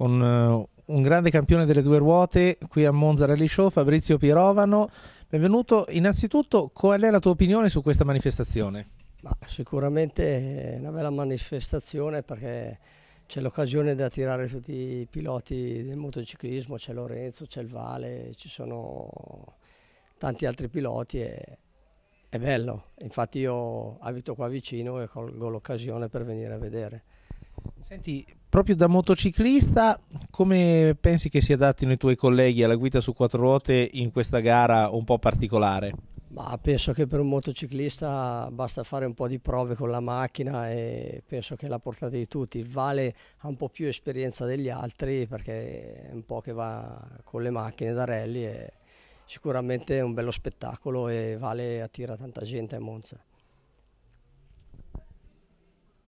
con eh, un grande campione delle due ruote qui a Monza Rally Show, Fabrizio Pirovano. Benvenuto. Innanzitutto, qual è la tua opinione su questa manifestazione? Ma sicuramente è una bella manifestazione perché c'è l'occasione di attirare tutti i piloti del motociclismo, c'è Lorenzo, c'è il Vale, ci sono tanti altri piloti e è bello. Infatti io abito qua vicino e colgo l'occasione per venire a vedere. Senti, proprio da motociclista, come pensi che si adattino i tuoi colleghi alla guida su quattro ruote in questa gara un po' particolare? Ma penso che per un motociclista basta fare un po' di prove con la macchina e penso che è la portata di tutti. Vale ha un po' più esperienza degli altri perché è un po' che va con le macchine da rally e sicuramente è un bello spettacolo e Vale attira tanta gente a Monza.